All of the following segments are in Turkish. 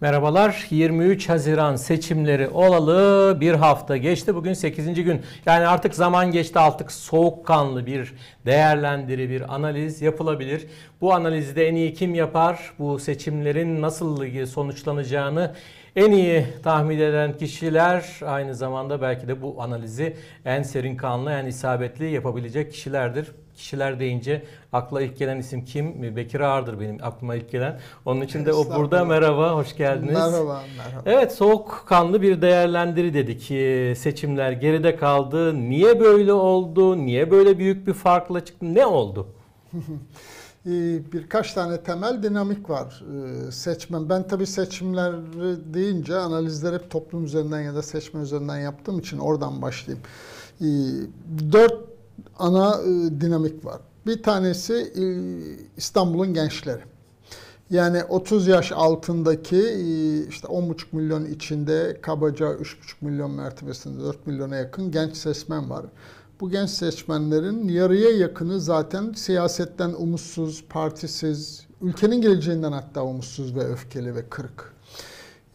Merhabalar. 23 Haziran seçimleri olalı bir hafta geçti. Bugün 8. gün. Yani artık zaman geçti. Artık soğukkanlı bir değerlendiri, bir analiz yapılabilir. Bu analizi de en iyi kim yapar? Bu seçimlerin nasıl sonuçlanacağını en iyi tahmin eden kişiler aynı zamanda belki de bu analizi en serin kanlı, en isabetli yapabilecek kişilerdir kişiler deyince akla ilk gelen isim kim? Bekir Ağır'dır benim aklıma ilk gelen. Onun için de o burada merhaba, hoş geldiniz. Merhaba, merhaba. Evet, soğukkanlı bir değerlendiri dedik. Ee, seçimler geride kaldı. Niye böyle oldu? Niye böyle büyük bir farkla çıktı? Ne oldu? Ee, birkaç tane temel dinamik var ee, seçmen. Ben tabii seçimler deyince analizleri hep toplum üzerinden ya da seçmen üzerinden yaptığım için oradan başlayayım. Dört ana e, dinamik var. Bir tanesi e, İstanbul'un gençleri. Yani 30 yaş altındaki e, işte 10,5 milyon içinde kabaca 3,5 milyon mertebesinde 4 milyona yakın genç seçmen var. Bu genç seçmenlerin yarıya yakını zaten siyasetten umutsuz, partisiz, ülkenin geleceğinden hatta umutsuz ve öfkeli ve kırık.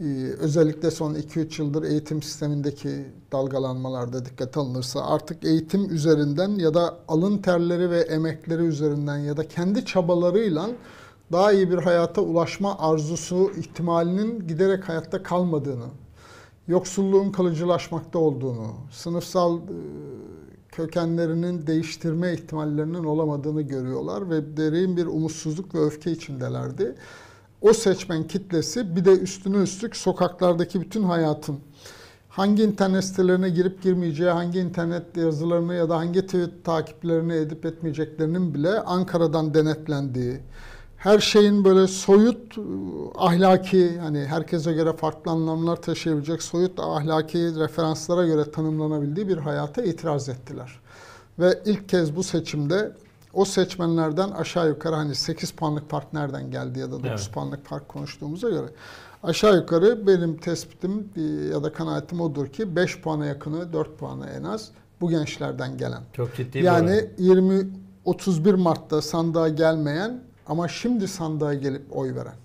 Ee, özellikle son 2-3 yıldır eğitim sistemindeki dalgalanmalarda dikkat alınırsa artık eğitim üzerinden ya da alın terleri ve emekleri üzerinden ya da kendi çabalarıyla daha iyi bir hayata ulaşma arzusu ihtimalinin giderek hayatta kalmadığını, yoksulluğun kalıcılaşmakta olduğunu, sınıfsal e, kökenlerinin değiştirme ihtimallerinin olamadığını görüyorlar ve derin bir umutsuzluk ve öfke içindelerdi o seçmen kitlesi bir de üstüne üstlük sokaklardaki bütün hayatın hangi internet sitelerine girip girmeyeceği, hangi internet yazılarını ya da hangi tweet takiplerini edip etmeyeceklerinin bile Ankara'dan denetlendiği, her şeyin böyle soyut ıı, ahlaki hani herkese göre farklı anlamlar taşıyabilecek soyut ahlaki referanslara göre tanımlanabildiği bir hayata itiraz ettiler. Ve ilk kez bu seçimde o seçmenlerden aşağı yukarı hani 8 puanlık fark nereden geldi ya da 9 evet. puanlık fark konuştuğumuza göre aşağı yukarı benim tespitim e, ya da kanaatim odur ki 5 puana yakını 4 puana en az bu gençlerden gelen. Çok ciddi Yani 20 31 Mart'ta sandığa gelmeyen ama şimdi sandığa gelip oy veren.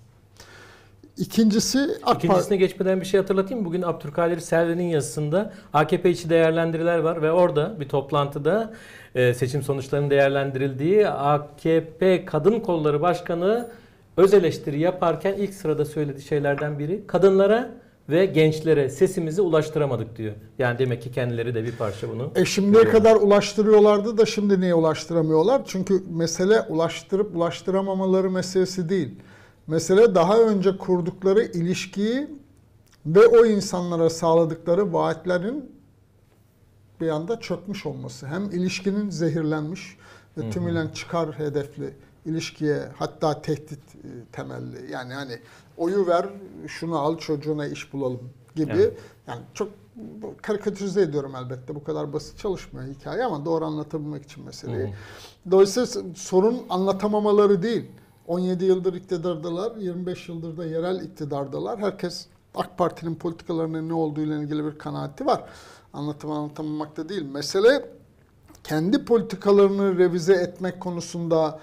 İkincisi AK İkincisine geçmeden bir şey hatırlatayım. Bugün Abdülkadir Selvi'nin yazısında AKP içi değerlendiriler var ve orada bir toplantıda e, seçim sonuçlarının değerlendirildiği AKP Kadın Kolları Başkanı öz eleştiri yaparken ilk sırada söylediği şeylerden biri kadınlara ve gençlere sesimizi ulaştıramadık diyor. Yani demek ki kendileri de bir parça bunu. E şimdiye görüyor. kadar ulaştırıyorlardı da şimdi niye ulaştıramıyorlar? Çünkü mesele ulaştırıp ulaştıramamaları meselesi değil. Mesele daha önce kurdukları ilişkiyi ve o insanlara sağladıkları vaatlerin bir anda çökmüş olması. Hem ilişkinin zehirlenmiş ve tümüyle çıkar hedefli ilişkiye hatta tehdit e, temelli. Yani hani oyu ver şunu al çocuğuna iş bulalım gibi. Evet. Yani çok karikatürize ediyorum elbette. Bu kadar basit çalışmıyor hikaye ama doğru anlatabilmek için meseleyi. Hı. Dolayısıyla sorun anlatamamaları değil. 17 yıldır iktidardalar, 25 yıldır da yerel iktidardalar. Herkes AK Parti'nin politikalarının ne olduğu ile ilgili bir kanaati var. Anlatım anlatamamakta değil. Mesele kendi politikalarını revize etmek konusunda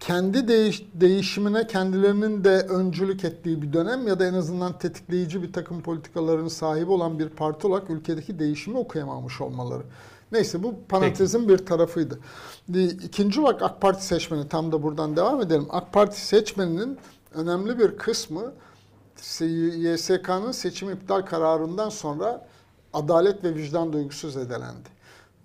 kendi değiş, değişimine kendilerinin de öncülük ettiği bir dönem ya da en azından tetikleyici bir takım politikaların sahibi olan bir parti olarak ülkedeki değişimi okuyamamış olmaları. Neyse bu panatizm bir tarafıydı. İkinci bak AK Parti seçmeni tam da buradan devam edelim. AK Parti seçmeninin önemli bir kısmı YSK'nın seçim iptal kararından sonra adalet ve vicdan duygusuz edelendi.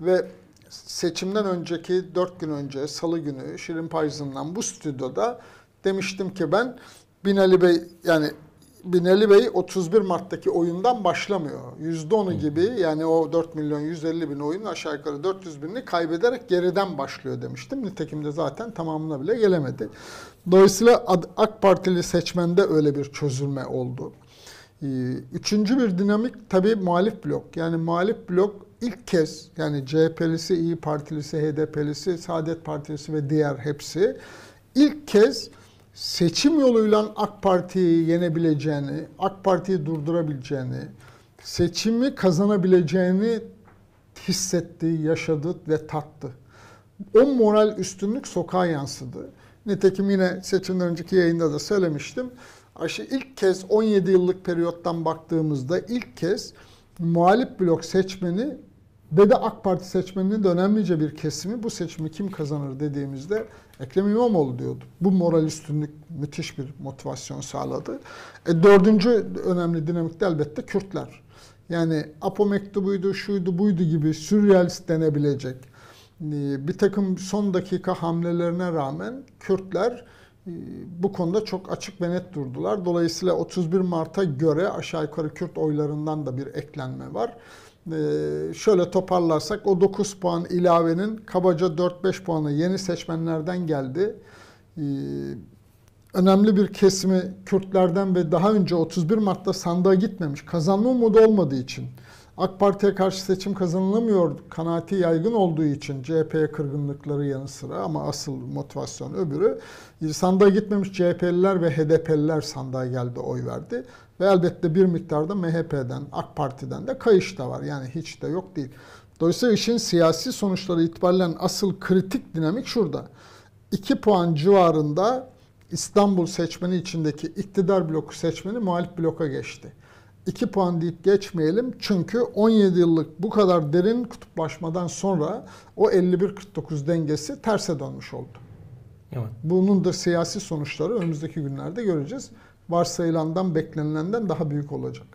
Ve seçimden önceki 4 gün önce salı günü Şirin Payzın'dan bu stüdyoda demiştim ki ben Binali Bey yani Binali Bey 31 Mart'taki oyundan başlamıyor. %10'u gibi yani o 4 milyon 150 bin oyunun aşağı yukarı 400 binini kaybederek geriden başlıyor demiştim. Nitekim de zaten tamamına bile gelemedi. Dolayısıyla AK Partili seçmende öyle bir çözülme oldu. Ee, üçüncü bir dinamik tabii muhalif blok. Yani muhalif blok ilk kez yani CHP'lisi, İyi Partilisi, HDP'lisi, Saadet Partisi ve diğer hepsi ilk kez seçim yoluyla AK Parti'yi yenebileceğini, AK Parti'yi durdurabileceğini, seçimi kazanabileceğini hissetti, yaşadı ve tattı. O moral üstünlük sokağa yansıdı. Nitekim yine seçimden önceki yayında da söylemiştim. Aşı ilk kez 17 yıllık periyottan baktığımızda ilk kez muhalif blok seçmeni Dede AK Parti seçmeninin de önemlice bir kesimi bu seçimi kim kazanır dediğimizde Ekrem İmamoğlu diyordu. Bu moral üstünlük müthiş bir motivasyon sağladı. E, dördüncü önemli dinamik de elbette Kürtler. Yani Apo mektubuydu, şuydu, buydu gibi sürrealist denebilecek e, bir takım son dakika hamlelerine rağmen Kürtler e, bu konuda çok açık ve net durdular. Dolayısıyla 31 Mart'a göre aşağı yukarı Kürt oylarından da bir eklenme var. Ee, şöyle toparlarsak o 9 puan ilavenin kabaca 4-5 puanı yeni seçmenlerden geldi. Ee, önemli bir kesimi Kürtlerden ve daha önce 31 Mart'ta sandığa gitmemiş, kazanma umudu olmadığı için AK Parti'ye karşı seçim kazanılamıyor kanaati yaygın olduğu için CHP'ye kırgınlıkları yanı sıra ama asıl motivasyon öbürü e, sandığa gitmemiş CHP'liler ve HDP'liler sandığa geldi oy verdi. Ve elbette bir miktarda MHP'den, AK Parti'den de kayış da var. Yani hiç de yok değil. Dolayısıyla işin siyasi sonuçları itibariyle asıl kritik dinamik şurada. 2 puan civarında İstanbul seçmeni içindeki iktidar bloku seçmeni muhalif bloka geçti. 2 puan deyip geçmeyelim. Çünkü 17 yıllık bu kadar derin kutuplaşmadan sonra o 51-49 dengesi terse dönmüş oldu. Evet. Bunun da siyasi sonuçları önümüzdeki günlerde göreceğiz. Varsayılandan, beklenilenden daha büyük olacak.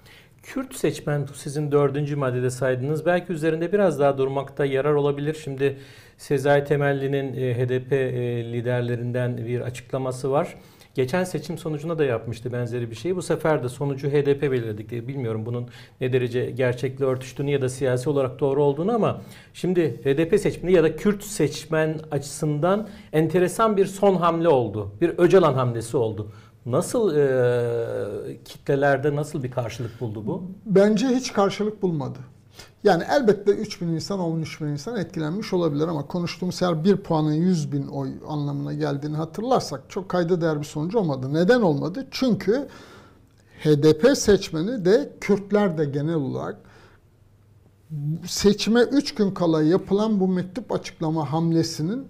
Kürt seçmen sizin dördüncü maddede saydınız. Belki üzerinde biraz daha durmakta yarar olabilir. Şimdi Sezai Temelli'nin e, HDP e, liderlerinden bir açıklaması var. Geçen seçim sonucuna da yapmıştı benzeri bir şeyi. Bu sefer de sonucu HDP belirledik diye bilmiyorum bunun ne derece gerçekle örtüştüğünü ya da siyasi olarak doğru olduğunu ama şimdi HDP seçmeni ya da Kürt seçmen açısından enteresan bir son hamle oldu. Bir Öcalan hamlesi oldu. Nasıl e, kitlelerde nasıl bir karşılık buldu bu? Bence hiç karşılık bulmadı. Yani elbette 3 bin insan 13 bin insan etkilenmiş olabilir ama konuştuğumuz her bir puanın 100 bin oy anlamına geldiğini hatırlarsak çok kayda değer bir sonucu olmadı. Neden olmadı? Çünkü HDP seçmeni de Kürtler de genel olarak seçime 3 gün kala yapılan bu mektup açıklama hamlesinin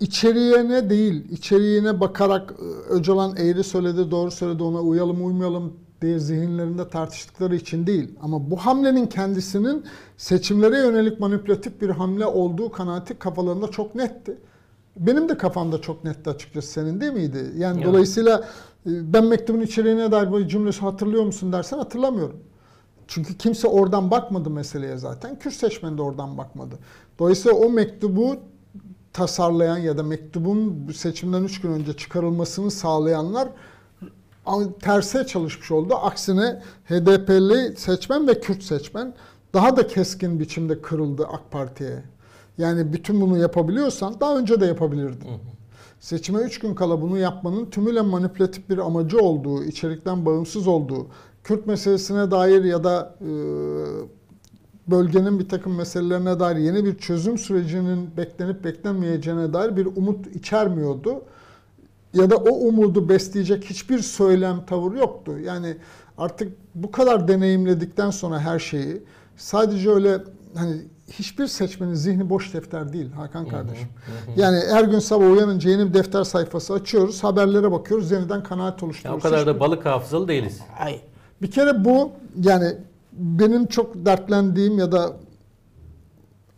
içeriğine değil, içeriğine bakarak e, Öcalan eğri söyledi, doğru söyledi, ona uyalım uymayalım diye zihinlerinde tartıştıkları için değil. Ama bu hamlenin kendisinin seçimlere yönelik manipülatif bir hamle olduğu kanaati kafalarında çok netti. Benim de kafamda çok netti açıkçası senin değil miydi? Yani ya. dolayısıyla e, ben mektubun içeriğine dair bu cümlesi hatırlıyor musun dersen hatırlamıyorum. Çünkü kimse oradan bakmadı meseleye zaten. Kürt seçmeni de oradan bakmadı. Dolayısıyla o mektubu tasarlayan ya da mektubun seçimden 3 gün önce çıkarılmasını sağlayanlar terse çalışmış oldu. Aksine HDP'li seçmen ve Kürt seçmen daha da keskin biçimde kırıldı AK Parti'ye. Yani bütün bunu yapabiliyorsan daha önce de yapabilirdin. Hı hı. Seçime 3 gün kala bunu yapmanın tümüyle manipülatif bir amacı olduğu, içerikten bağımsız olduğu, Kürt meselesine dair ya da e, bölgenin bir takım meselelerine dair yeni bir çözüm sürecinin beklenip beklenmeyeceğine dair bir umut içermiyordu ya da o umudu besleyecek hiçbir söylem tavır yoktu. Yani artık bu kadar deneyimledikten sonra her şeyi sadece öyle hani hiçbir seçmenin zihni boş defter değil Hakan kardeşim. Yani her gün sabah uyanınca yeni bir defter sayfası açıyoruz, haberlere bakıyoruz, yeniden kanaat oluşturuyoruz. Ya o kadar Hiçbir... da balık hafızalı değiliz. Ay. Bir kere bu yani benim çok dertlendiğim ya da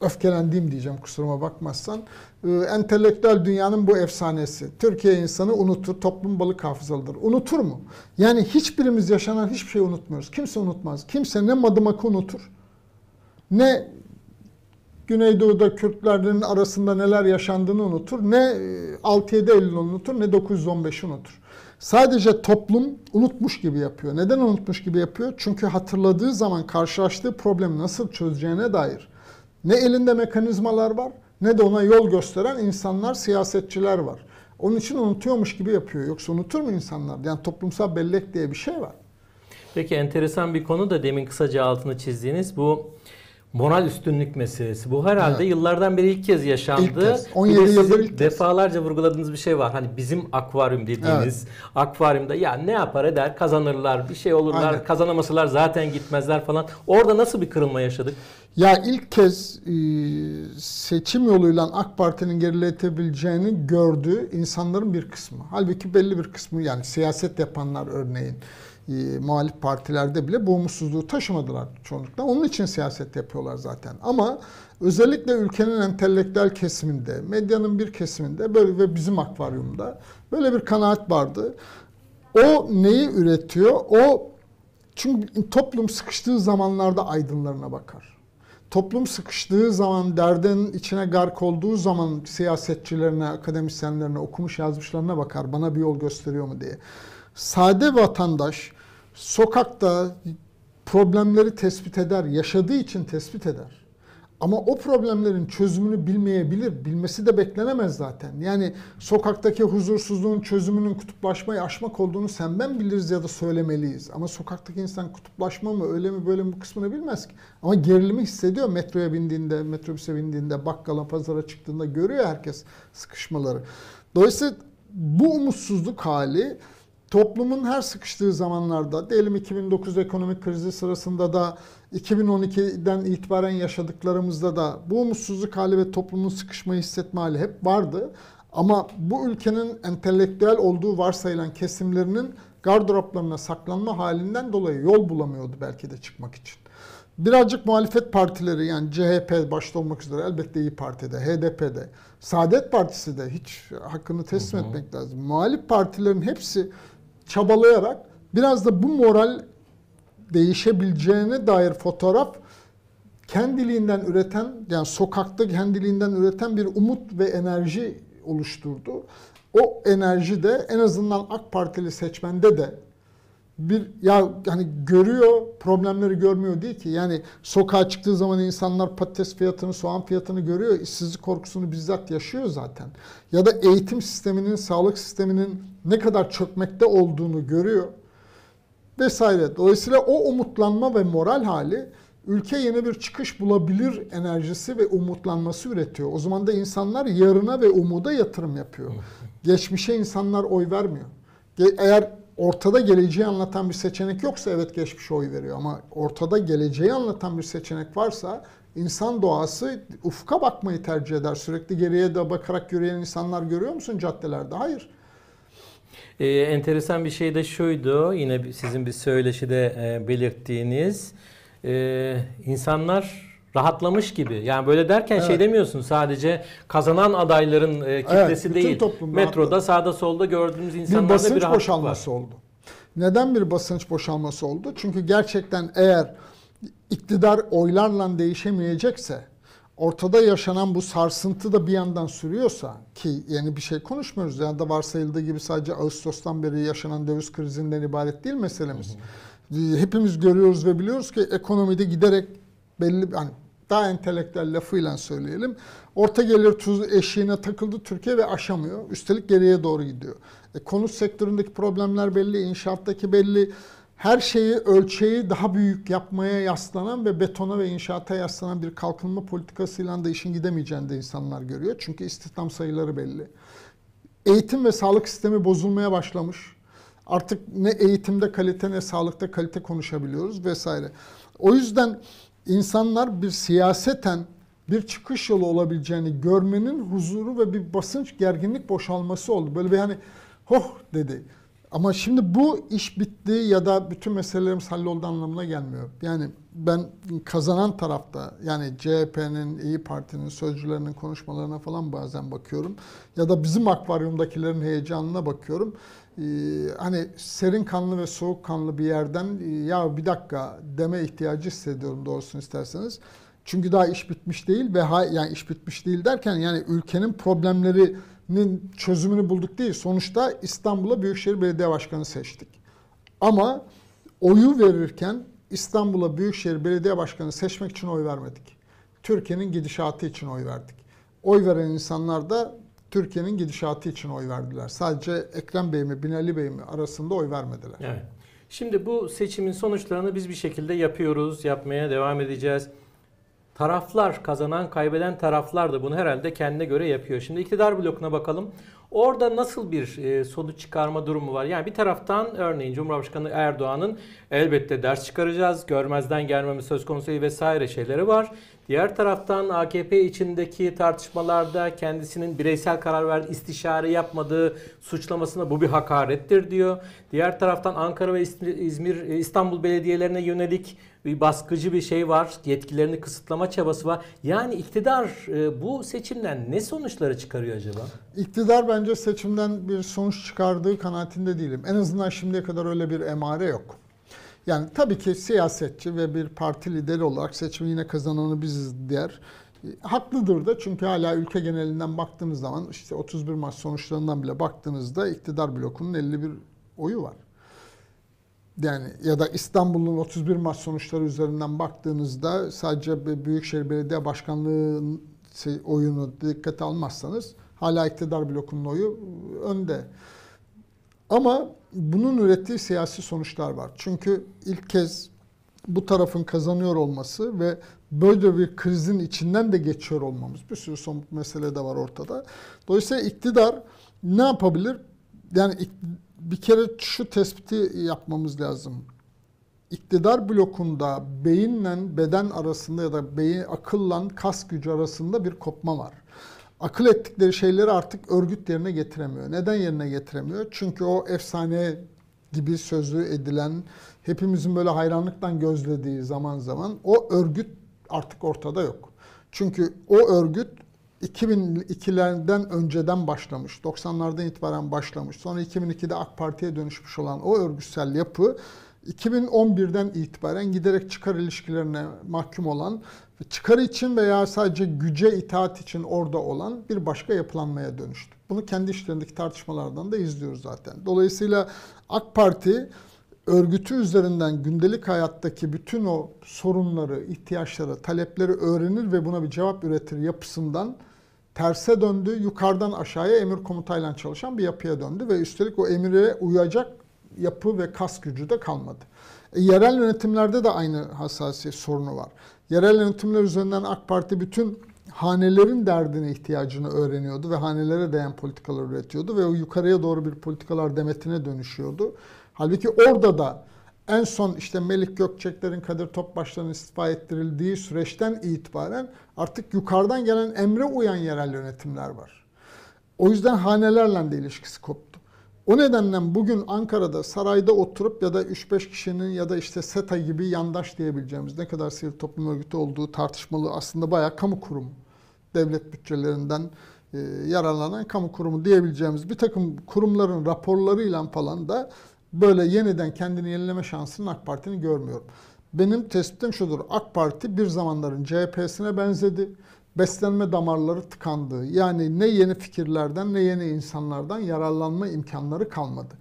öfkelendiğim diyeceğim kusuruma bakmazsan. Ee, entelektüel dünyanın bu efsanesi. Türkiye insanı unutur, toplum balık hafızalıdır. Unutur mu? Yani hiçbirimiz yaşanan hiçbir şeyi unutmuyoruz. Kimse unutmaz. Kimse ne madımakı unutur, ne Güneydoğu'da Kürtlerin arasında neler yaşandığını unutur, ne 6-7 e, Eylül'ü unutur, ne 915'i unutur. Sadece toplum unutmuş gibi yapıyor. Neden unutmuş gibi yapıyor? Çünkü hatırladığı zaman karşılaştığı problemi nasıl çözeceğine dair ne elinde mekanizmalar var ne de ona yol gösteren insanlar, siyasetçiler var. Onun için unutuyormuş gibi yapıyor. Yoksa unutur mu insanlar? Yani toplumsal bellek diye bir şey var. Peki enteresan bir konu da demin kısaca altını çizdiğiniz bu moral üstünlük meselesi. Bu herhalde evet. yıllardan beri ilk kez yaşandı. İlk kez. 17 bir de yıldır ilk kez. Defalarca vurguladığınız bir şey var. Hani bizim akvaryum dediğiniz evet. akvaryumda ya ne yapar eder kazanırlar bir şey olurlar Aynen. kazanamasalar zaten gitmezler falan. Orada nasıl bir kırılma yaşadık? Ya ilk kez e, seçim yoluyla AK Parti'nin geriletebileceğini gördü insanların bir kısmı. Halbuki belli bir kısmı yani siyaset yapanlar örneğin e, muhalif partilerde bile bu umutsuzluğu taşımadılar çoğunlukla. Onun için siyaset yapıyorlar zaten. Ama özellikle ülkenin entelektüel kesiminde, medyanın bir kesiminde böyle ve bizim akvaryumda böyle bir kanaat vardı. O neyi üretiyor? O çünkü toplum sıkıştığı zamanlarda aydınlarına bakar. Toplum sıkıştığı zaman, derdin içine gark olduğu zaman siyasetçilerine, akademisyenlerine, okumuş yazmışlarına bakar. Bana bir yol gösteriyor mu diye. Sade vatandaş sokakta problemleri tespit eder, yaşadığı için tespit eder. Ama o problemlerin çözümünü bilmeyebilir. Bilmesi de beklenemez zaten. Yani sokaktaki huzursuzluğun çözümünün kutuplaşmayı aşmak olduğunu sen ben biliriz ya da söylemeliyiz. Ama sokaktaki insan kutuplaşma mı öyle mi böyle mi bu kısmını bilmez ki. Ama gerilimi hissediyor metroya bindiğinde, metrobüse bindiğinde, bakkala, pazara çıktığında görüyor herkes sıkışmaları. Dolayısıyla bu umutsuzluk hali toplumun her sıkıştığı zamanlarda, diyelim 2009 ekonomik krizi sırasında da 2012'den itibaren yaşadıklarımızda da bu umutsuzluk hali ve toplumun sıkışma hissetme hali hep vardı. Ama bu ülkenin entelektüel olduğu varsayılan kesimlerinin gardıroplarına saklanma halinden dolayı yol bulamıyordu belki de çıkmak için. Birazcık muhalefet partileri yani CHP başta olmak üzere elbette İyi Parti'de, HDP'de, Saadet Partisi de hiç hakkını teslim hı hı. etmek lazım. Muhalif partilerin hepsi çabalayarak biraz da bu moral değişebileceğine dair fotoğraf kendiliğinden üreten yani sokakta kendiliğinden üreten bir umut ve enerji oluşturdu. O enerji de en azından AK Partili seçmende de bir ya hani görüyor problemleri görmüyor değil ki. Yani sokağa çıktığı zaman insanlar patates fiyatını, soğan fiyatını görüyor. İşsizlik korkusunu bizzat yaşıyor zaten. Ya da eğitim sisteminin, sağlık sisteminin ne kadar çökmekte olduğunu görüyor vesaire. Dolayısıyla o umutlanma ve moral hali ülke yeni bir çıkış bulabilir enerjisi ve umutlanması üretiyor. O zaman da insanlar yarına ve umuda yatırım yapıyor. Geçmişe insanlar oy vermiyor. Eğer ortada geleceği anlatan bir seçenek yoksa evet geçmiş oy veriyor. Ama ortada geleceği anlatan bir seçenek varsa insan doğası ufka bakmayı tercih eder. Sürekli geriye de bakarak yürüyen insanlar görüyor musun caddelerde? Hayır. Ee, enteresan bir şey de şuydu. Yine sizin bir söyleşide e, belirttiğiniz. E, insanlar rahatlamış gibi. Yani böyle derken şey evet. şey demiyorsun sadece kazanan adayların e, kitlesi evet, değil. Metroda rahatladı. sağda solda gördüğümüz insanlarda bir, basınç bir rahatlık boşalması oldu. Neden bir basınç boşalması oldu? Çünkü gerçekten eğer iktidar oylarla değişemeyecekse ortada yaşanan bu sarsıntı da bir yandan sürüyorsa ki yani bir şey konuşmuyoruz yani da varsayıldığı gibi sadece Ağustos'tan beri yaşanan döviz krizinden ibaret değil meselemiz. Hı hı. Hepimiz görüyoruz ve biliyoruz ki ekonomide giderek belli hani daha entelektüel lafıyla söyleyelim. Orta gelir tuz eşiğine takıldı Türkiye ve aşamıyor. Üstelik geriye doğru gidiyor. E, konut sektöründeki problemler belli, inşaattaki belli. Her şeyi, ölçeği daha büyük yapmaya yaslanan ve betona ve inşaata yaslanan bir kalkınma politikasıyla da işin gidemeyeceğini de insanlar görüyor. Çünkü istihdam sayıları belli. Eğitim ve sağlık sistemi bozulmaya başlamış. Artık ne eğitimde kalite ne sağlıkta kalite konuşabiliyoruz vesaire. O yüzden insanlar bir siyaseten bir çıkış yolu olabileceğini görmenin huzuru ve bir basınç gerginlik boşalması oldu. Böyle bir hani hoh dedi. Ama şimdi bu iş bitti ya da bütün meselelerimiz halloldu anlamına gelmiyor. Yani ben kazanan tarafta yani CHP'nin, İyi Parti'nin, sözcülerinin konuşmalarına falan bazen bakıyorum. Ya da bizim akvaryumdakilerin heyecanına bakıyorum. Ee, hani serin kanlı ve soğuk kanlı bir yerden e, ya bir dakika deme ihtiyacı hissediyorum doğrusunu isterseniz. Çünkü daha iş bitmiş değil ve ha, yani iş bitmiş değil derken yani ülkenin problemlerinin çözümünü bulduk değil. Sonuçta İstanbul'a Büyükşehir Belediye Başkanı seçtik. Ama oyu verirken İstanbul'a Büyükşehir Belediye Başkanı seçmek için oy vermedik. Türkiye'nin gidişatı için oy verdik. Oy veren insanlar da Türkiye'nin gidişatı için oy verdiler. Sadece Ekrem Bey mi Binali Bey mi arasında oy vermediler. Evet. Şimdi bu seçimin sonuçlarını biz bir şekilde yapıyoruz, yapmaya devam edeceğiz. Taraflar, kazanan, kaybeden taraflar da bunu herhalde kendine göre yapıyor. Şimdi iktidar blokuna bakalım. Orada nasıl bir e, sonuç çıkarma durumu var? Yani bir taraftan örneğin Cumhurbaşkanı Erdoğan'ın elbette ders çıkaracağız, görmezden gelmemiz söz konusu vesaire şeyleri var. Diğer taraftan AKP içindeki tartışmalarda kendisinin bireysel karar ver, istişare yapmadığı suçlamasına bu bir hakarettir diyor. Diğer taraftan Ankara ve İzmir, e, İstanbul belediyelerine yönelik bir baskıcı bir şey var. Yetkilerini kısıtlama çabası var. Yani iktidar e, bu seçimden ne sonuçları çıkarıyor acaba? İktidar bence seçimden bir sonuç çıkardığı kanaatinde değilim. En azından şimdiye kadar öyle bir emare yok. Yani tabii ki siyasetçi ve bir parti lideri olarak seçimi yine kazananı biziz der. Haklıdır da çünkü hala ülke genelinden baktığınız zaman işte 31 Mart sonuçlarından bile baktığınızda iktidar blokunun 51 oyu var. Yani ya da İstanbul'un 31 Mart sonuçları üzerinden baktığınızda sadece Büyükşehir Belediye Başkanlığı oyunu dikkate almazsanız hala iktidar blokunun oyu önde. Ama bunun ürettiği siyasi sonuçlar var. Çünkü ilk kez bu tarafın kazanıyor olması ve böyle bir krizin içinden de geçiyor olmamız. Bir sürü somut mesele de var ortada. Dolayısıyla iktidar ne yapabilir? Yani bir kere şu tespiti yapmamız lazım. İktidar blokunda beyinle beden arasında ya da beyin akılla kas gücü arasında bir kopma var akıl ettikleri şeyleri artık örgüt yerine getiremiyor. Neden yerine getiremiyor? Çünkü o efsane gibi sözü edilen, hepimizin böyle hayranlıktan gözlediği zaman zaman o örgüt artık ortada yok. Çünkü o örgüt 2002'lerden önceden başlamış, 90'lardan itibaren başlamış. Sonra 2002'de AK Parti'ye dönüşmüş olan o örgütsel yapı 2011'den itibaren giderek çıkar ilişkilerine mahkum olan çıkar için veya sadece güce itaat için orada olan bir başka yapılanmaya dönüştü. Bunu kendi işlerindeki tartışmalardan da izliyoruz zaten. Dolayısıyla AK Parti örgütü üzerinden gündelik hayattaki bütün o sorunları, ihtiyaçları, talepleri öğrenir ve buna bir cevap üretir yapısından terse döndü. Yukarıdan aşağıya emir komutayla çalışan bir yapıya döndü ve üstelik o emire uyacak yapı ve kas gücü de kalmadı. E, yerel yönetimlerde de aynı hassasiyet sorunu var. Yerel yönetimler üzerinden AK Parti bütün hanelerin derdine ihtiyacını öğreniyordu ve hanelere değen politikalar üretiyordu ve o yukarıya doğru bir politikalar demetine dönüşüyordu. Halbuki orada da en son işte Melik Gökçekler'in Kadir Topbaş'tan istifa ettirildiği süreçten itibaren artık yukarıdan gelen emre uyan yerel yönetimler var. O yüzden hanelerle de ilişkisi koptu. O nedenle bugün Ankara'da sarayda oturup ya da 3-5 kişinin ya da işte SETA gibi yandaş diyebileceğimiz ne kadar sivil toplum örgütü olduğu tartışmalı aslında bayağı kamu kurum, Devlet bütçelerinden e, yararlanan kamu kurumu diyebileceğimiz bir takım kurumların raporlarıyla falan da böyle yeniden kendini yenileme şansının AK Parti'ni görmüyorum. Benim tespitim şudur. AK Parti bir zamanların CHP'sine benzedi beslenme damarları tıkandı. Yani ne yeni fikirlerden ne yeni insanlardan yararlanma imkanları kalmadı.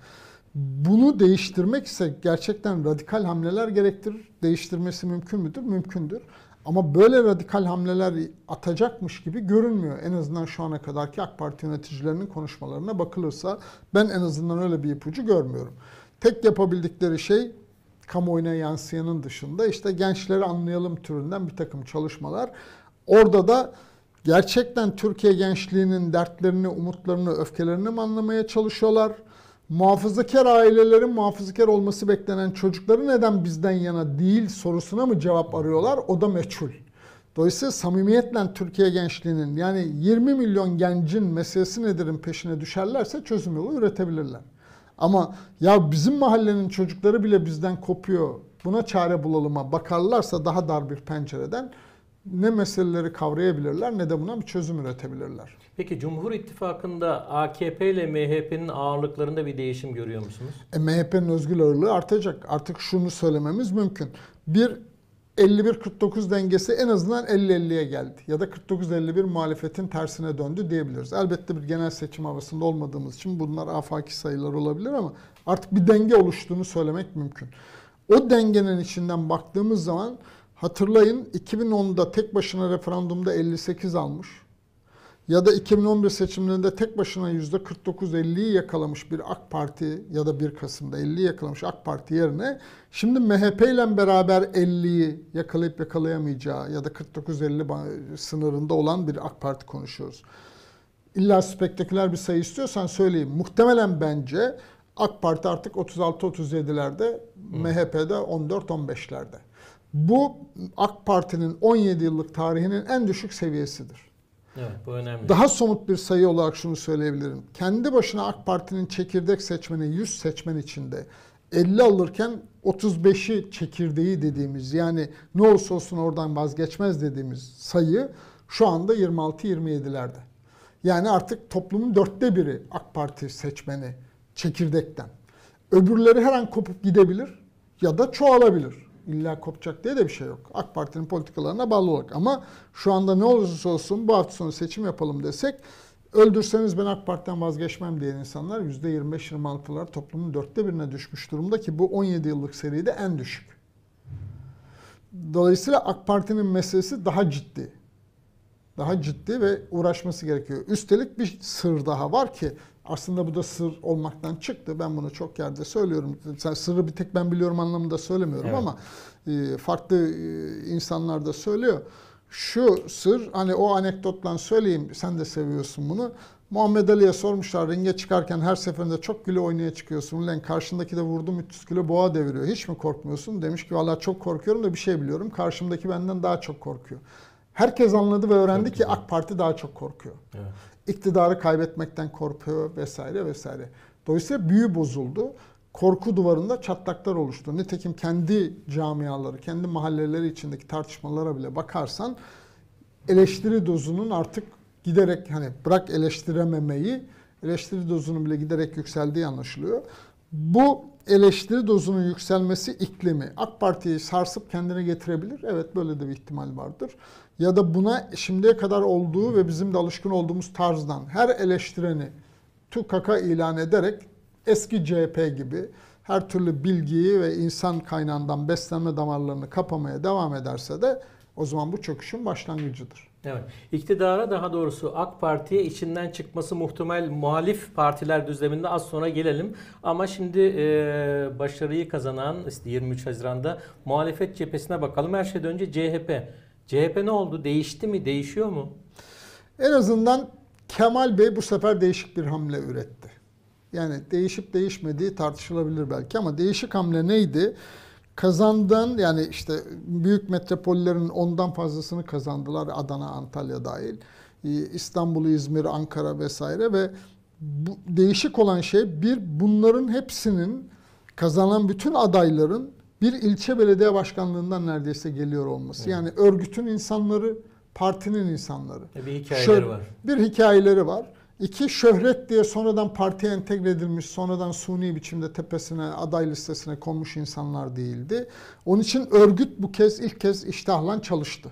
Bunu değiştirmek ise gerçekten radikal hamleler gerektirir. Değiştirmesi mümkün müdür? Mümkündür. Ama böyle radikal hamleler atacakmış gibi görünmüyor. En azından şu ana kadarki AK Parti yöneticilerinin konuşmalarına bakılırsa ben en azından öyle bir ipucu görmüyorum. Tek yapabildikleri şey kamuoyuna yansıyanın dışında işte gençleri anlayalım türünden bir takım çalışmalar. Orada da gerçekten Türkiye gençliğinin dertlerini, umutlarını, öfkelerini mi anlamaya çalışıyorlar? Muhafazakar ailelerin muhafazakar olması beklenen çocukları neden bizden yana değil sorusuna mı cevap arıyorlar? O da meçhul. Dolayısıyla samimiyetle Türkiye gençliğinin yani 20 milyon gencin meselesi nedirin peşine düşerlerse çözüm yolu üretebilirler. Ama ya bizim mahallenin çocukları bile bizden kopuyor buna çare bulalıma bakarlarsa daha dar bir pencereden ne meseleleri kavrayabilirler ne de buna bir çözüm üretebilirler. Peki Cumhur İttifakı'nda AKP ile MHP'nin ağırlıklarında bir değişim görüyor musunuz? E, MHP'nin özgür ağırlığı artacak. Artık şunu söylememiz mümkün. Bir 51-49 dengesi en azından 50-50'ye geldi. Ya da 49-51 muhalefetin tersine döndü diyebiliriz. Elbette bir genel seçim havasında olmadığımız için bunlar afaki sayılar olabilir ama artık bir denge oluştuğunu söylemek mümkün. O dengenin içinden baktığımız zaman Hatırlayın 2010'da tek başına referandumda 58 almış. Ya da 2011 seçimlerinde tek başına %49-50'yi yakalamış bir AK Parti ya da 1 Kasım'da 50'yi yakalamış AK Parti yerine şimdi MHP ile beraber 50'yi yakalayıp yakalayamayacağı ya da 49-50 sınırında olan bir AK Parti konuşuyoruz. İlla spektaküler bir sayı istiyorsan söyleyeyim. Muhtemelen bence AK Parti artık 36-37'lerde, MHP'de 14-15'lerde. Bu AK Parti'nin 17 yıllık tarihinin en düşük seviyesidir. Evet, bu önemli. Daha somut bir sayı olarak şunu söyleyebilirim. Kendi başına AK Parti'nin çekirdek seçmeni 100 seçmen içinde 50 alırken 35'i çekirdeği dediğimiz yani ne olursa olsun oradan vazgeçmez dediğimiz sayı şu anda 26-27'lerde. Yani artık toplumun dörtte biri AK Parti seçmeni çekirdekten. Öbürleri her an kopup gidebilir ya da çoğalabilir illa kopacak diye de bir şey yok. AK Parti'nin politikalarına bağlı olarak. Ama şu anda ne olursa olsun bu hafta sonu seçim yapalım desek öldürseniz ben AK Parti'den vazgeçmem diyen insanlar %25-26'lar toplumun dörtte birine düşmüş durumda ki bu 17 yıllık seride en düşük. Dolayısıyla AK Parti'nin meselesi daha ciddi. Daha ciddi ve uğraşması gerekiyor. Üstelik bir sır daha var ki aslında bu da sır olmaktan çıktı. Ben bunu çok yerde söylüyorum. Sen sırrı bir tek ben biliyorum anlamında söylemiyorum evet. ama e, farklı e, insanlar da söylüyor. Şu sır hani o anekdotla söyleyeyim sen de seviyorsun bunu. Muhammed Ali'ye sormuşlar ringe çıkarken her seferinde çok kilo oynaya çıkıyorsun. Ulan karşındaki de vurdum 300 kilo boğa deviriyor. Hiç mi korkmuyorsun? Demiş ki vallahi çok korkuyorum da bir şey biliyorum. Karşımdaki benden daha çok korkuyor. Herkes anladı ve öğrendi ki AK Parti daha çok korkuyor. Evet iktidarı kaybetmekten korkuyor vesaire vesaire. Dolayısıyla büyü bozuldu. Korku duvarında çatlaklar oluştu. Nitekim kendi camiaları, kendi mahalleleri içindeki tartışmalara bile bakarsan eleştiri dozunun artık giderek hani bırak eleştirememeyi eleştiri dozunun bile giderek yükseldiği anlaşılıyor. Bu eleştiri dozunun yükselmesi iklimi AK Parti'yi sarsıp kendine getirebilir. Evet böyle de bir ihtimal vardır. Ya da buna şimdiye kadar olduğu ve bizim de alışkın olduğumuz tarzdan her eleştireni TÜKAK'a ilan ederek eski CHP gibi her türlü bilgiyi ve insan kaynağından beslenme damarlarını kapamaya devam ederse de o zaman bu çöküşün başlangıcıdır. Evet. İktidara daha doğrusu AK Parti'ye içinden çıkması muhtemel muhalif partiler düzleminde az sonra gelelim. Ama şimdi e, başarıyı kazanan işte 23 Haziran'da muhalefet cephesine bakalım. Her şeyden önce CHP. CHP ne oldu? Değişti mi? Değişiyor mu? En azından Kemal Bey bu sefer değişik bir hamle üretti. Yani değişip değişmediği tartışılabilir belki ama değişik hamle neydi? Kazandan yani işte büyük metropollerin ondan fazlasını kazandılar Adana, Antalya dahil. Ee, İstanbul'u, İzmir, Ankara vesaire ve bu, değişik olan şey bir bunların hepsinin kazanan bütün adayların bir ilçe belediye başkanlığından neredeyse geliyor olması. Evet. Yani örgütün insanları, partinin insanları. E, bir hikayeleri Şöyle, var. Bir hikayeleri var. İki, şöhret diye sonradan partiye entegre edilmiş, sonradan suni biçimde tepesine, aday listesine konmuş insanlar değildi. Onun için örgüt bu kez ilk kez iştahla çalıştı.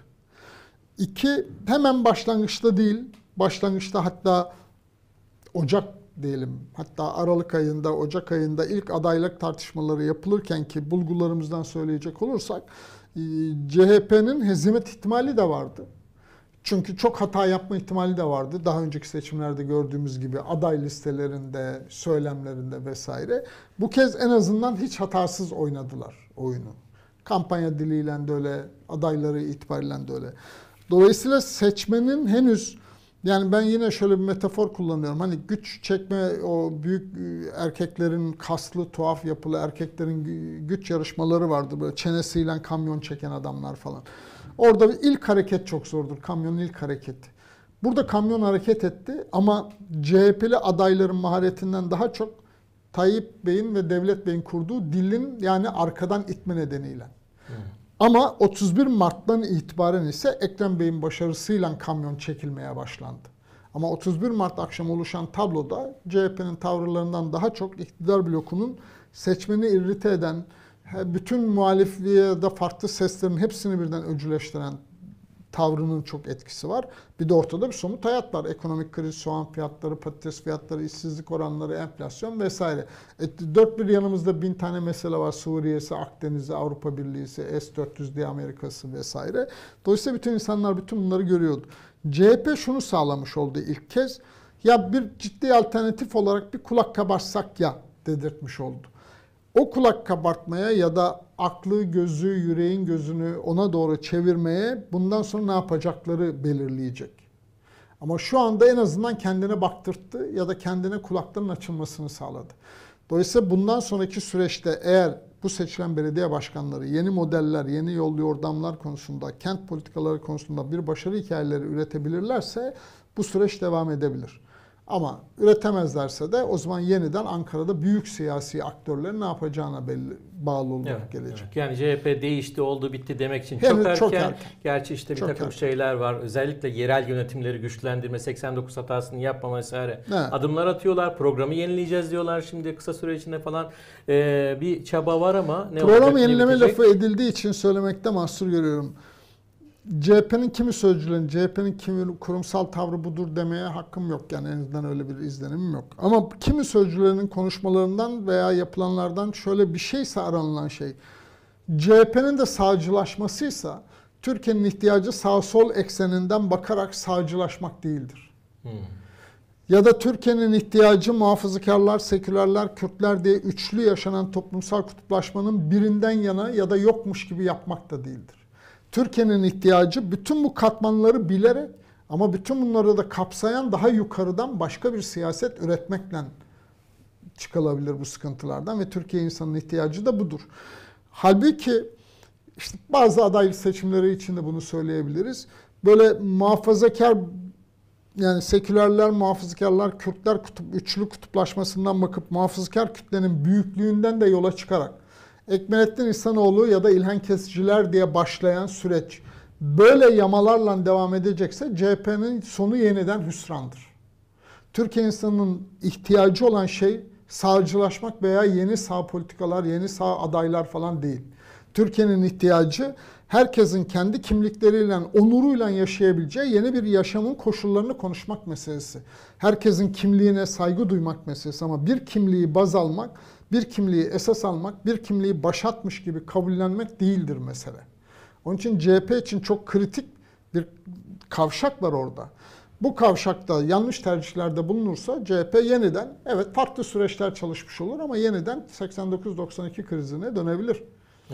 İki, hemen başlangıçta değil, başlangıçta hatta Ocak diyelim, hatta Aralık ayında, Ocak ayında ilk adaylık tartışmaları yapılırken ki bulgularımızdan söyleyecek olursak, e, CHP'nin hezimet ihtimali de vardı. Çünkü çok hata yapma ihtimali de vardı. Daha önceki seçimlerde gördüğümüz gibi aday listelerinde, söylemlerinde vesaire. Bu kez en azından hiç hatasız oynadılar oyunu. Kampanya diliyle de öyle, adayları itibariyle de öyle. Dolayısıyla seçmenin henüz yani ben yine şöyle bir metafor kullanıyorum. Hani güç çekme o büyük e, erkeklerin kaslı tuhaf yapılı erkeklerin güç yarışmaları vardı. Böyle çenesiyle kamyon çeken adamlar falan. Orada ilk hareket çok zordur. Kamyonun ilk hareketi. Burada kamyon hareket etti ama CHP'li adayların maharetinden daha çok Tayyip Bey'in ve Devlet Bey'in kurduğu dilin yani arkadan itme nedeniyle. Hmm. Ama 31 Mart'tan itibaren ise Ekrem Bey'in başarısıyla kamyon çekilmeye başlandı. Ama 31 Mart akşamı oluşan tabloda CHP'nin tavırlarından daha çok iktidar blokunun seçmeni irrite eden, bütün muhalifliğe de farklı seslerin hepsini birden öcüleştiren tavrının çok etkisi var. Bir de ortada bir somut hayat var. Ekonomik kriz, soğan fiyatları, patates fiyatları, işsizlik oranları, enflasyon vesaire. E, dört bir yanımızda bin tane mesele var. Suriye'si, Akdeniz'i, Avrupa Birliği'si, S-400 diye Amerika'sı vesaire. Dolayısıyla bütün insanlar bütün bunları görüyordu. CHP şunu sağlamış oldu ilk kez. Ya bir ciddi alternatif olarak bir kulak kabarsak ya dedirtmiş oldu o kulak kabartmaya ya da aklı, gözü, yüreğin gözünü ona doğru çevirmeye bundan sonra ne yapacakları belirleyecek. Ama şu anda en azından kendine baktırttı ya da kendine kulakların açılmasını sağladı. Dolayısıyla bundan sonraki süreçte eğer bu seçilen belediye başkanları yeni modeller, yeni yol yordamlar konusunda, kent politikaları konusunda bir başarı hikayeleri üretebilirlerse bu süreç devam edebilir. Ama üretemezlerse de o zaman yeniden Ankara'da büyük siyasi aktörlerin ne yapacağına belli, bağlı olarak evet, gelecek. Evet. Yani CHP değişti, oldu, bitti demek için çok, erken, çok Gerçi işte bir çok takım erken. şeyler var. Özellikle yerel yönetimleri güçlendirme, 89 hatasını yapmama vesaire evet. adımlar atıyorlar. Programı yenileyeceğiz diyorlar şimdi kısa süre içinde falan. Ee, bir çaba var ama ne Programı olacak, yenileme lafı edildiği için söylemekte mahsur görüyorum. CHP'nin kimi sözcülerin, CHP'nin kimi kurumsal tavrı budur demeye hakkım yok. Yani en azından öyle bir izlenimim yok. Ama kimi sözcülerinin konuşmalarından veya yapılanlardan şöyle bir şeyse aranılan şey, CHP'nin de sağcılaşmasıysa Türkiye'nin ihtiyacı sağ-sol ekseninden bakarak sağcılaşmak değildir. Hmm. Ya da Türkiye'nin ihtiyacı muhafazakarlar, sekülerler, Kürtler diye üçlü yaşanan toplumsal kutuplaşmanın birinden yana ya da yokmuş gibi yapmak da değildir. Türkiye'nin ihtiyacı bütün bu katmanları bilerek ama bütün bunları da kapsayan daha yukarıdan başka bir siyaset üretmekle çıkılabilir bu sıkıntılardan ve Türkiye insanının ihtiyacı da budur. Halbuki işte bazı adaylık seçimleri için de bunu söyleyebiliriz. Böyle muhafazakar yani sekülerler, muhafazakarlar, Kürtler kutup, üçlü kutuplaşmasından bakıp muhafazakar kütlenin büyüklüğünden de yola çıkarak Ekmelettin İhsanoğlu ya da İlhan Kesiciler diye başlayan süreç böyle yamalarla devam edecekse CHP'nin sonu yeniden hüsrandır. Türkiye insanının ihtiyacı olan şey sağcılaşmak veya yeni sağ politikalar, yeni sağ adaylar falan değil. Türkiye'nin ihtiyacı herkesin kendi kimlikleriyle, onuruyla yaşayabileceği yeni bir yaşamın koşullarını konuşmak meselesi. Herkesin kimliğine saygı duymak meselesi ama bir kimliği baz almak, bir kimliği esas almak, bir kimliği başatmış gibi kabullenmek değildir mesele. Onun için CHP için çok kritik bir kavşak var orada. Bu kavşakta yanlış tercihlerde bulunursa CHP yeniden evet farklı süreçler çalışmış olur ama yeniden 89-92 krizine dönebilir.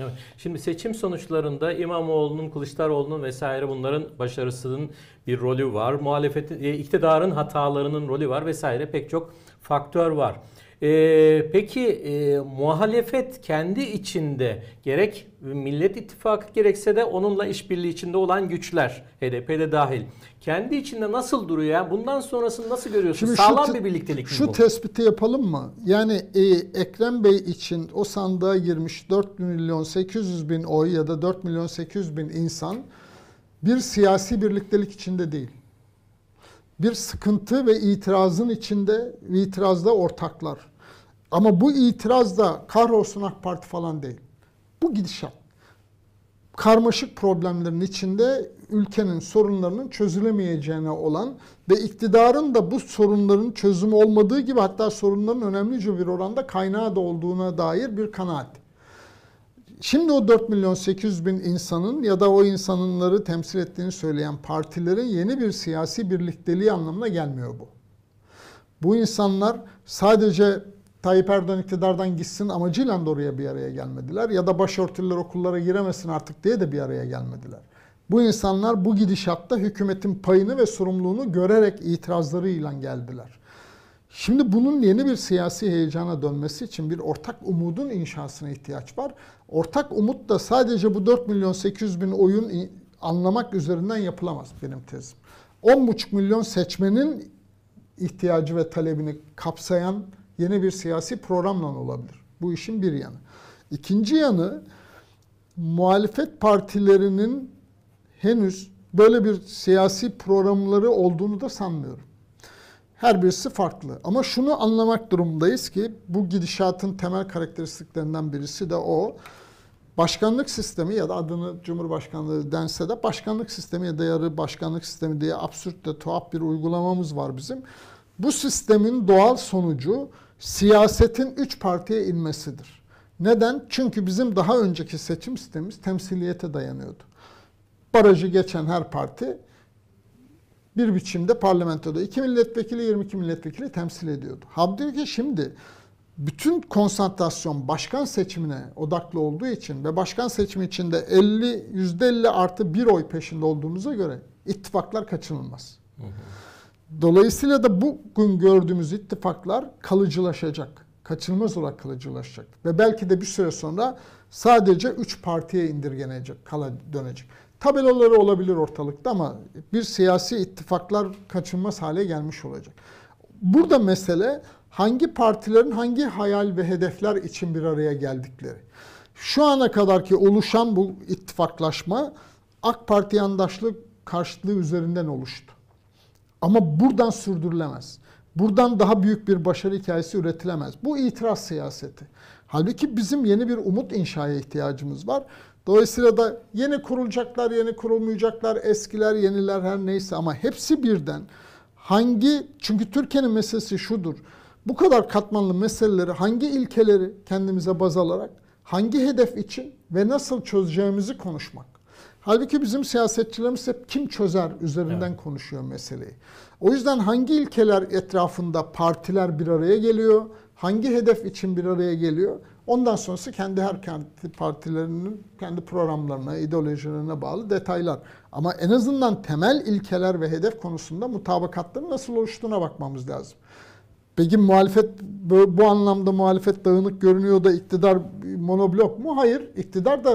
Evet. Şimdi seçim sonuçlarında İmamoğlu'nun, Kılıçdaroğlu'nun vesaire bunların başarısının bir rolü var. Muhalefetin, e, iktidarın hatalarının rolü var vesaire pek çok faktör var. E, peki e, muhalefet kendi içinde gerek Millet İttifakı gerekse de onunla işbirliği içinde olan güçler de dahil kendi içinde nasıl duruyor? Yani bundan sonrasını nasıl görüyorsun? Şimdi Sağlam şu, bir birliktelik mi Şu bu? tespiti yapalım mı? Yani e, Ekrem Bey için o sandığa girmiş 4 milyon 800 bin oy ya da 4 milyon 800 bin insan bir siyasi birliktelik içinde değil bir sıkıntı ve itirazın içinde ve itirazda ortaklar. Ama bu itiraz da kahrolsun AK Parti falan değil. Bu gidişat. Karmaşık problemlerin içinde ülkenin sorunlarının çözülemeyeceğine olan ve iktidarın da bu sorunların çözümü olmadığı gibi hatta sorunların önemlice bir oranda kaynağı da olduğuna dair bir kanaat. Şimdi o 4 milyon 800 bin insanın ya da o insanları temsil ettiğini söyleyen partilerin yeni bir siyasi birlikteliği anlamına gelmiyor bu. Bu insanlar sadece Tayyip Erdoğan iktidardan gitsin amacıyla da oraya bir araya gelmediler. Ya da başörtüler okullara giremesin artık diye de bir araya gelmediler. Bu insanlar bu gidişatta hükümetin payını ve sorumluluğunu görerek itirazlarıyla geldiler. Şimdi bunun yeni bir siyasi heyecana dönmesi için bir ortak umudun inşasına ihtiyaç var. Ortak umut da sadece bu 4 milyon 800 bin oyun anlamak üzerinden yapılamaz benim tezim. 10,5 milyon seçmenin ihtiyacı ve talebini kapsayan yeni bir siyasi programla olabilir. Bu işin bir yanı. İkinci yanı muhalefet partilerinin henüz böyle bir siyasi programları olduğunu da sanmıyorum. Her birisi farklı. Ama şunu anlamak durumundayız ki bu gidişatın temel karakteristiklerinden birisi de o. Başkanlık sistemi ya da adını Cumhurbaşkanlığı dense de başkanlık sistemi ya da yarı başkanlık sistemi diye absürt de tuhaf bir uygulamamız var bizim. Bu sistemin doğal sonucu siyasetin üç partiye inmesidir. Neden? Çünkü bizim daha önceki seçim sistemimiz temsiliyete dayanıyordu. Barajı geçen her parti bir biçimde parlamentoda 2 milletvekili 22 milletvekili temsil ediyordu. Halbuki şimdi bütün konsantrasyon başkan seçimine odaklı olduğu için ve başkan seçimi içinde 50 %50 artı bir oy peşinde olduğumuza göre ittifaklar kaçınılmaz. Dolayısıyla da bugün gördüğümüz ittifaklar kalıcılaşacak. Kaçınılmaz olarak kalıcılaşacak. Ve belki de bir süre sonra sadece 3 partiye indirgenecek, kala dönecek. Tabelaları olabilir ortalıkta ama bir siyasi ittifaklar kaçınılmaz hale gelmiş olacak. Burada mesele hangi partilerin hangi hayal ve hedefler için bir araya geldikleri. Şu ana kadarki oluşan bu ittifaklaşma AK Parti yandaşlığı karşıtlığı üzerinden oluştu. Ama buradan sürdürülemez. Buradan daha büyük bir başarı hikayesi üretilemez. Bu itiraz siyaseti. Halbuki bizim yeni bir umut inşaya ihtiyacımız var. Dolayısıyla da yeni kurulacaklar, yeni kurulmayacaklar, eskiler, yeniler her neyse ama hepsi birden hangi, çünkü Türkiye'nin meselesi şudur. Bu kadar katmanlı meseleleri hangi ilkeleri kendimize baz alarak, hangi hedef için ve nasıl çözeceğimizi konuşmak. Halbuki bizim siyasetçilerimiz hep kim çözer üzerinden evet. konuşuyor meseleyi. O yüzden hangi ilkeler etrafında partiler bir araya geliyor, hangi hedef için bir araya geliyor Ondan sonrası kendi her kendi partilerinin kendi programlarına, ideolojilerine bağlı detaylar. Ama en azından temel ilkeler ve hedef konusunda mutabakatların nasıl oluştuğuna bakmamız lazım. Peki muhalefet bu anlamda muhalefet dağınık görünüyor da iktidar monoblok mu? Hayır, iktidar da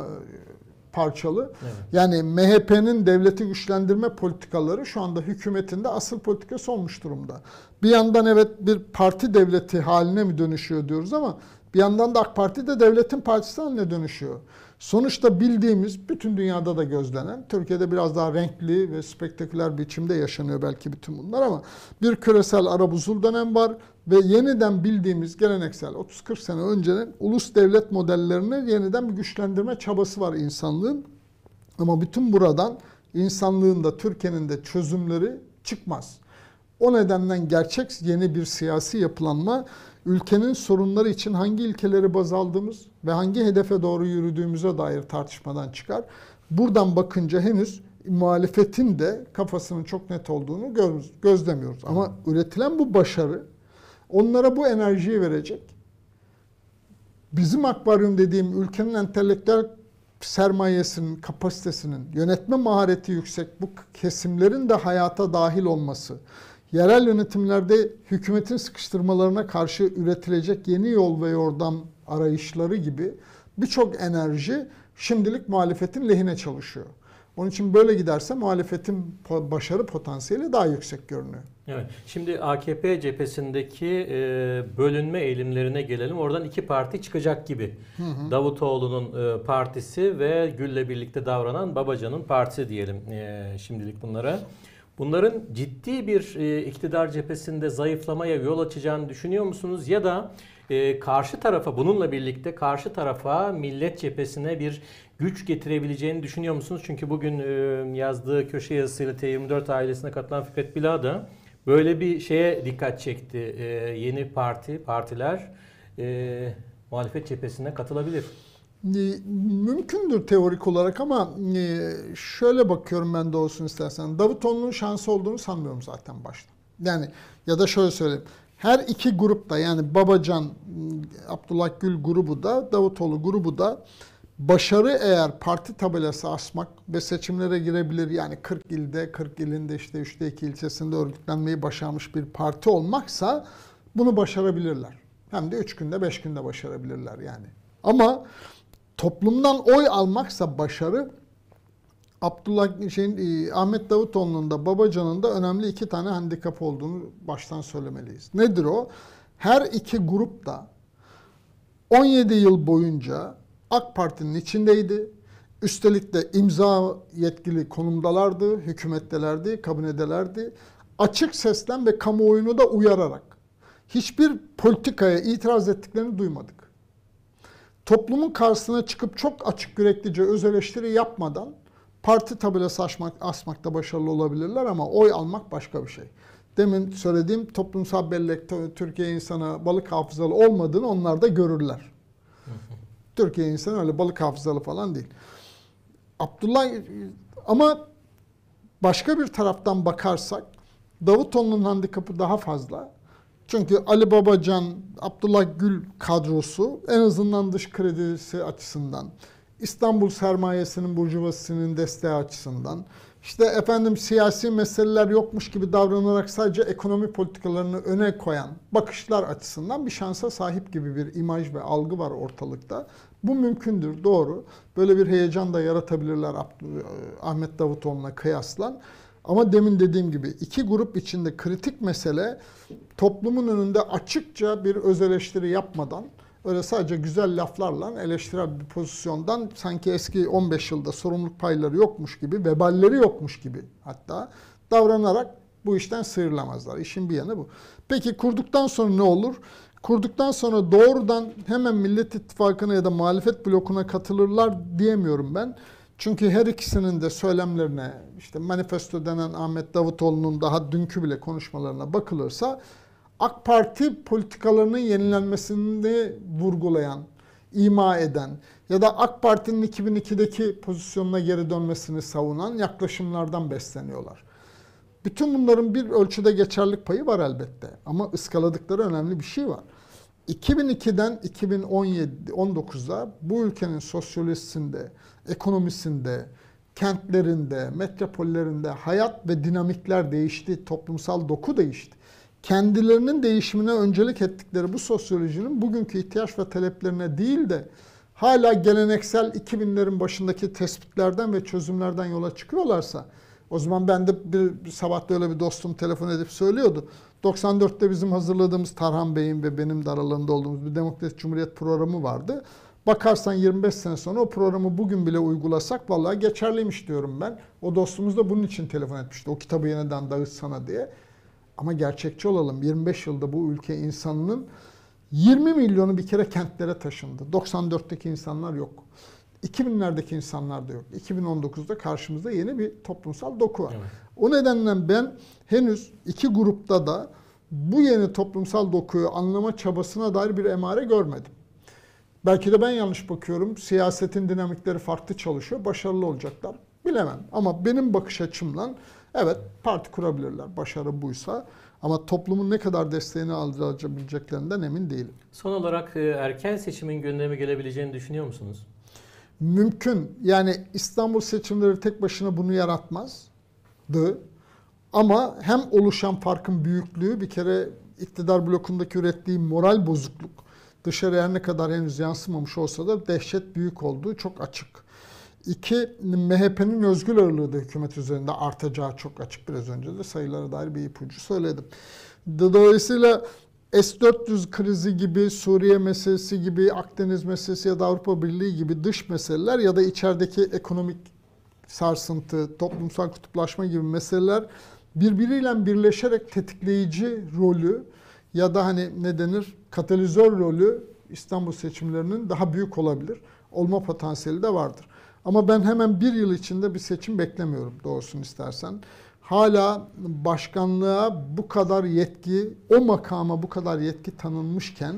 e, parçalı. Evet. Yani MHP'nin devleti güçlendirme politikaları şu anda hükümetinde asıl politikası olmuş durumda. Bir yandan evet bir parti devleti haline mi dönüşüyor diyoruz ama bir yandan da AK Parti de devletin partisi haline dönüşüyor. Sonuçta bildiğimiz bütün dünyada da gözlenen, Türkiye'de biraz daha renkli ve spektaküler biçimde yaşanıyor belki bütün bunlar ama bir küresel arabuzul dönem var ve yeniden bildiğimiz geleneksel 30-40 sene önceden ulus devlet modellerini yeniden bir güçlendirme çabası var insanlığın. Ama bütün buradan insanlığın da Türkiye'nin de çözümleri çıkmaz. O nedenden gerçek yeni bir siyasi yapılanma ülkenin sorunları için hangi ilkeleri baz aldığımız ve hangi hedefe doğru yürüdüğümüze dair tartışmadan çıkar. Buradan bakınca henüz muhalefetin de kafasının çok net olduğunu göz, gözlemiyoruz. Ama üretilen bu başarı onlara bu enerjiyi verecek. Bizim akvaryum dediğim ülkenin entelektüel sermayesinin, kapasitesinin, yönetme mahareti yüksek bu kesimlerin de hayata dahil olması, yerel yönetimlerde hükümetin sıkıştırmalarına karşı üretilecek yeni yol ve yordam arayışları gibi birçok enerji şimdilik muhalefetin lehine çalışıyor. Onun için böyle giderse muhalefetin başarı potansiyeli daha yüksek görünüyor. Evet. Şimdi AKP cephesindeki e, bölünme eğilimlerine gelelim. Oradan iki parti çıkacak gibi. Hı hı. Davutoğlu'nun e, partisi ve Gül'le birlikte davranan Babacan'ın partisi diyelim e, şimdilik bunlara. Bunların ciddi bir e, iktidar cephesinde zayıflamaya yol açacağını düşünüyor musunuz? Ya da e, karşı tarafa bununla birlikte karşı tarafa millet cephesine bir güç getirebileceğini düşünüyor musunuz? Çünkü bugün e, yazdığı köşe yazısıyla T24 ailesine katılan Fikret Bila da böyle bir şeye dikkat çekti. yeni parti, partiler e, muhalefet cephesine katılabilir. E, mümkündür teorik olarak ama e, şöyle bakıyorum ben de olsun istersen. Davutoğlu'nun şansı olduğunu sanmıyorum zaten başta. Yani ya da şöyle söyleyeyim. Her iki grupta yani Babacan, e, Abdullah Gül grubu da Davutoğlu grubu da başarı eğer parti tabelası asmak ve seçimlere girebilir yani 40 ilde 40 ilinde işte 3'te 2 ilçesinde örgütlenmeyi başarmış bir parti olmaksa bunu başarabilirler. Hem de 3 günde 5 günde başarabilirler yani. Ama toplumdan oy almaksa başarı Abdullah şeyin, e, Ahmet Davutoğlu'nun da Babacan'ın da önemli iki tane handikap olduğunu baştan söylemeliyiz. Nedir o? Her iki grup da 17 yıl boyunca AK Parti'nin içindeydi. Üstelik de imza yetkili konumdalardı, hükümettelerdi, kabinedelerdi. Açık seslen ve kamuoyunu da uyararak hiçbir politikaya itiraz ettiklerini duymadık toplumun karşısına çıkıp çok açık yüreklice öz eleştiri yapmadan parti tabelası asmak, asmakta başarılı olabilirler ama oy almak başka bir şey. Demin söylediğim toplumsal bellek Türkiye insanı balık hafızalı olmadığını onlar da görürler. Türkiye insanı öyle balık hafızalı falan değil. Abdullah ama başka bir taraftan bakarsak Davutoğlu'nun handikapı daha fazla. Çünkü Ali Babacan, Abdullah Gül kadrosu en azından dış kredisi açısından, İstanbul sermayesinin burjuvasının desteği açısından, işte efendim siyasi meseleler yokmuş gibi davranarak sadece ekonomi politikalarını öne koyan bakışlar açısından bir şansa sahip gibi bir imaj ve algı var ortalıkta. Bu mümkündür, doğru. Böyle bir heyecan da yaratabilirler e, Ahmet Davutoğlu'na kıyaslan. Ama demin dediğim gibi iki grup içinde kritik mesele toplumun önünde açıkça bir öz eleştiri yapmadan öyle sadece güzel laflarla eleştirel bir pozisyondan sanki eski 15 yılda sorumluluk payları yokmuş gibi, veballeri yokmuş gibi hatta davranarak bu işten sıyrılamazlar. İşin bir yanı bu. Peki kurduktan sonra ne olur? Kurduktan sonra doğrudan hemen Millet İttifakı'na ya da muhalefet blokuna katılırlar diyemiyorum ben. Çünkü her ikisinin de söylemlerine, işte manifesto denen Ahmet Davutoğlu'nun daha dünkü bile konuşmalarına bakılırsa AK Parti politikalarının yenilenmesini vurgulayan, ima eden ya da AK Parti'nin 2002'deki pozisyonuna geri dönmesini savunan yaklaşımlardan besleniyorlar. Bütün bunların bir ölçüde geçerlik payı var elbette ama ıskaladıkları önemli bir şey var. 2002'den 2017 19a bu ülkenin sosyolojisinde, ekonomisinde, kentlerinde, metropollerinde hayat ve dinamikler değişti, toplumsal doku değişti. Kendilerinin değişimine öncelik ettikleri bu sosyolojinin bugünkü ihtiyaç ve taleplerine değil de hala geleneksel 2000'lerin başındaki tespitlerden ve çözümlerden yola çıkıyorlarsa o zaman ben de bir, bir sabah böyle bir dostum telefon edip söylüyordu. 94'te bizim hazırladığımız Tarhan Bey'in ve benim de aralarında olduğumuz bir Demokrat Cumhuriyet programı vardı. Bakarsan 25 sene sonra o programı bugün bile uygulasak vallahi geçerliymiş diyorum ben. O dostumuz da bunun için telefon etmişti. O kitabı yeniden dağıtsana diye. Ama gerçekçi olalım. 25 yılda bu ülke insanının 20 milyonu bir kere kentlere taşındı. 94'teki insanlar yok. 2000'lerdeki da yok. 2019'da karşımızda yeni bir toplumsal doku var. Evet. O nedenle ben henüz iki grupta da bu yeni toplumsal dokuyu anlama çabasına dair bir emare görmedim. Belki de ben yanlış bakıyorum. Siyasetin dinamikleri farklı çalışıyor. Başarılı olacaklar. Bilemem. Ama benim bakış açımla evet parti kurabilirler. Başarı buysa. Ama toplumun ne kadar desteğini alacağımızdan emin değilim. Son olarak e, erken seçimin gündeme gelebileceğini düşünüyor musunuz? mümkün yani İstanbul seçimleri tek başına bunu yaratmazdı. Ama hem oluşan farkın büyüklüğü bir kere iktidar blokundaki ürettiği moral bozukluk dışarıya ne kadar henüz yansımamış olsa da dehşet büyük olduğu çok açık. İki, MHP'nin özgür ağırlığı da hükümet üzerinde artacağı çok açık biraz önce de sayılara dair bir ipucu söyledim. Dolayısıyla S-400 krizi gibi, Suriye meselesi gibi, Akdeniz meselesi ya da Avrupa Birliği gibi dış meseleler ya da içerideki ekonomik sarsıntı, toplumsal kutuplaşma gibi meseleler birbiriyle birleşerek tetikleyici rolü ya da hani ne denir katalizör rolü İstanbul seçimlerinin daha büyük olabilir. Olma potansiyeli de vardır. Ama ben hemen bir yıl içinde bir seçim beklemiyorum doğrusunu istersen hala başkanlığa bu kadar yetki, o makama bu kadar yetki tanınmışken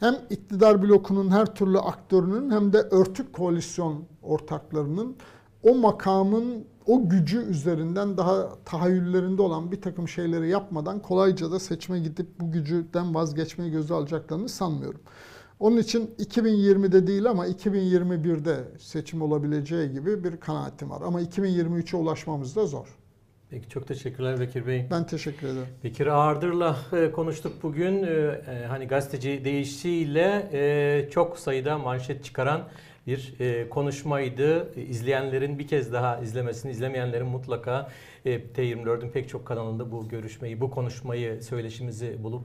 hem iktidar blokunun her türlü aktörünün hem de örtük koalisyon ortaklarının o makamın o gücü üzerinden daha tahayyüllerinde olan bir takım şeyleri yapmadan kolayca da seçime gidip bu gücüden vazgeçmeyi göze alacaklarını sanmıyorum. Onun için 2020'de değil ama 2021'de seçim olabileceği gibi bir kanaatim var. Ama 2023'e ulaşmamız da zor. Peki çok teşekkürler Bekir Bey. Ben teşekkür ederim. Bekir Ağırdır'la e, konuştuk bugün. E, e, hani gazeteci değişiyle çok sayıda manşet çıkaran bir konuşmaydı. İzleyenlerin bir kez daha izlemesini, izlemeyenlerin mutlaka T24'ün pek çok kanalında bu görüşmeyi, bu konuşmayı, söyleşimizi bulup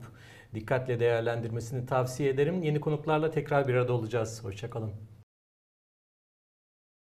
dikkatle değerlendirmesini tavsiye ederim. Yeni konuklarla tekrar bir arada olacağız. Hoşçakalın.